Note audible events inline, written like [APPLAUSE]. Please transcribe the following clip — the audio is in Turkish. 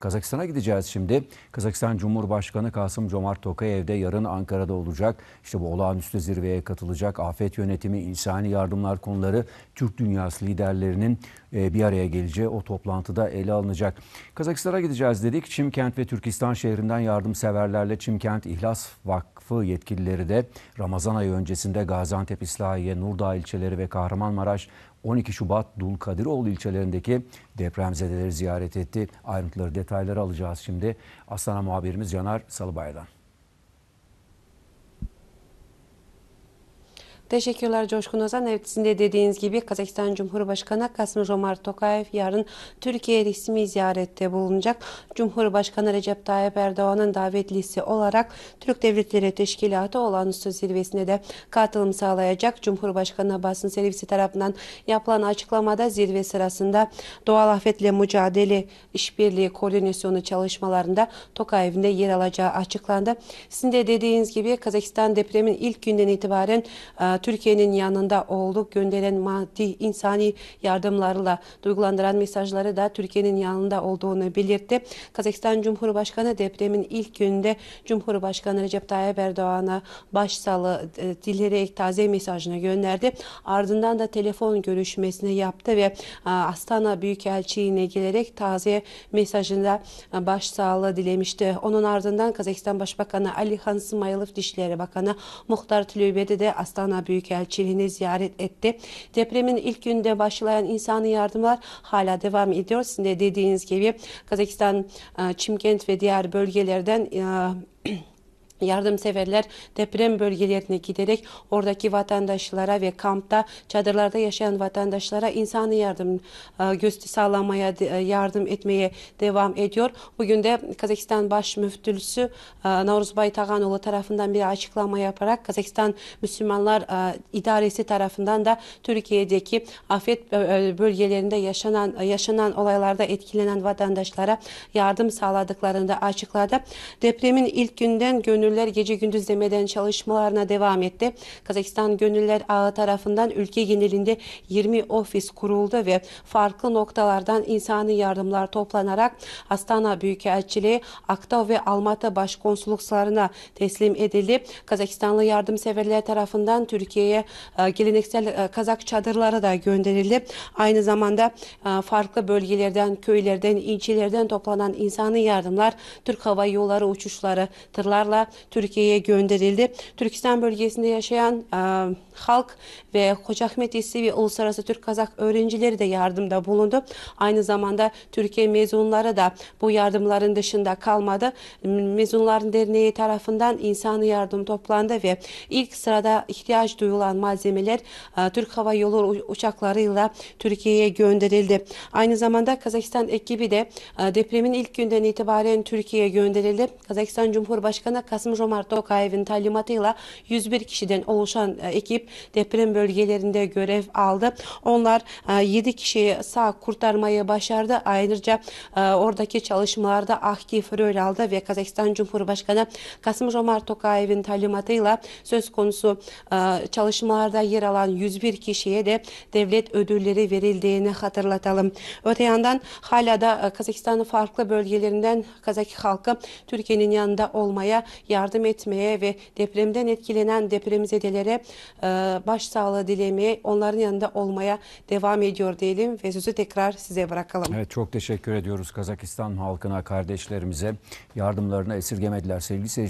Kazakistan'a gideceğiz şimdi. Kazakistan Cumhurbaşkanı Kasım Comart Tokayev de yarın Ankara'da olacak. İşte bu olağanüstü zirveye katılacak. Afet yönetimi, insani yardımlar konuları Türk dünyası liderlerinin e, bir araya geleceği o toplantıda ele alınacak. Kazakistan'a gideceğiz dedik. Çimkent ve Türkistan şehrinden yardımseverlerle Çimkent İhlas Vakfı yetkilileri de Ramazan ayı öncesinde Gaziantep, İslahiye, Nurdağ ilçeleri ve Kahramanmaraş, 12 Şubat Dulkadiroğlu ilçelerindeki depremzedeleri ziyaret etti. Ayrıntıları detayları alacağız şimdi. Aslan'a muhabirimiz Caner Salıbay'dan. Teşekkürler Coşkun Ozan. Evet sizin de dediğiniz gibi Kazakistan Cumhurbaşkanı Kasım Romart Tokayev yarın Türkiye resmi ziyarette bulunacak. Cumhurbaşkanı Recep Tayyip Erdoğan'ın davetlisi olarak Türk Devletleri Teşkilatı olağanüstü zirvesine de katılım sağlayacak. Cumhurbaşkanı basın servisi tarafından yapılan açıklamada zirve sırasında doğal afetle mücadele işbirliği koordinasyonu çalışmalarında Tokayev'in de yer alacağı açıklandı. Sizin de dediğiniz gibi Kazakistan depremin ilk günden itibaren e, Türkiye'nin yanında olduk gönderen maddi insani yardımlarla duygulandıran mesajları da Türkiye'nin yanında olduğunu belirtti. Kazakistan Cumhurbaşkanı depremin ilk günde Cumhurbaşkanı Recep Tayyip Erdoğan'a başsalı e, dilerek taze mesajını gönderdi. Ardından da telefon görüşmesini yaptı ve e, Astana Büyükelçiliğine gelerek taze mesajında e, başsağlığı dilemişti. Onun ardından Kazakistan Başbakanı Ali Hans Smayılov Dişleri Bakanı Muhtar Tülübedi de Astana Büyükelçiliğini ziyaret etti. Depremin ilk günde başlayan insani yardımlar hala devam ediyor. Sizin de dediğiniz gibi Kazakistan, e, Çimkent ve diğer bölgelerden e, [CLEARS THROAT] Yardımseverler deprem bölgelerine giderek oradaki vatandaşlara ve kampta çadırlarda yaşayan vatandaşlara insanı yardım e, sağlamaya e, yardım etmeye devam ediyor. Bugün de Kazakistan Baş Müftülüsü e, Nauruzbay Taganoğlu tarafından bir açıklama yaparak Kazakistan Müslümanlar İdaresi tarafından da Türkiye'deki afet bölgelerinde yaşanan yaşanan olaylarda etkilenen vatandaşlara yardım sağladıklarını da açıkladı. Depremin ilk günden gönül Gönüller gece gündüz demeden çalışmalarına devam etti. Kazakistan Gönüller Ağı tarafından ülke genelinde 20 ofis kuruldu ve farklı noktalardan insani yardımlar toplanarak Astana Büyükelçiliği, Aktav ve Almatı başkonsoloslarına teslim edildi. Kazakistanlı yardımseverler tarafından Türkiye'ye e, geleneksel e, Kazak çadırları da gönderildi. Aynı zamanda e, farklı bölgelerden, köylerden, ilçelerden toplanan insani yardımlar Türk Hava Yolları uçuşları tırlarla Türkiye'ye gönderildi. Türkistan bölgesinde yaşayan e, halk ve Kocaahmet İstivi Uluslararası Türk-Kazak öğrencileri de yardımda bulundu. Aynı zamanda Türkiye mezunları da bu yardımların dışında kalmadı. Mezunların Derneği tarafından insanı yardım toplandı ve ilk sırada ihtiyaç duyulan malzemeler e, Türk Hava Yolu uçaklarıyla Türkiye'ye gönderildi. Aynı zamanda Kazakistan ekibi de e, depremin ilk günden itibaren Türkiye'ye gönderildi. Kazakistan Cumhurbaşkanı Kasım Kasım Jomart Tokayev'in talimatıyla 101 kişiden oluşan e, ekip deprem bölgelerinde görev aldı. Onlar 7 e, kişiyi sağ kurtarmayı başardı. Ayrıca e, oradaki çalışmalarda aktif rol aldı ve Kazakistan Cumhurbaşkanı Kasım Jomart Tokayev'in talimatıyla söz konusu çalışmalarda yer alan 101 kişiye de devlet ödülleri verildiğini hatırlatalım. Öte yandan hala da Kazakistan'ın farklı bölgelerinden Kazak halkı Türkiye'nin yanında olmaya yardım etmeye ve depremden etkilenen depremzedelere e, başsağlığı dilemeye, onların yanında olmaya devam ediyor diyelim ve sözü tekrar size bırakalım. Evet çok teşekkür ediyoruz Kazakistan halkına, kardeşlerimize yardımlarını esirgemediler sevgili seyirciler.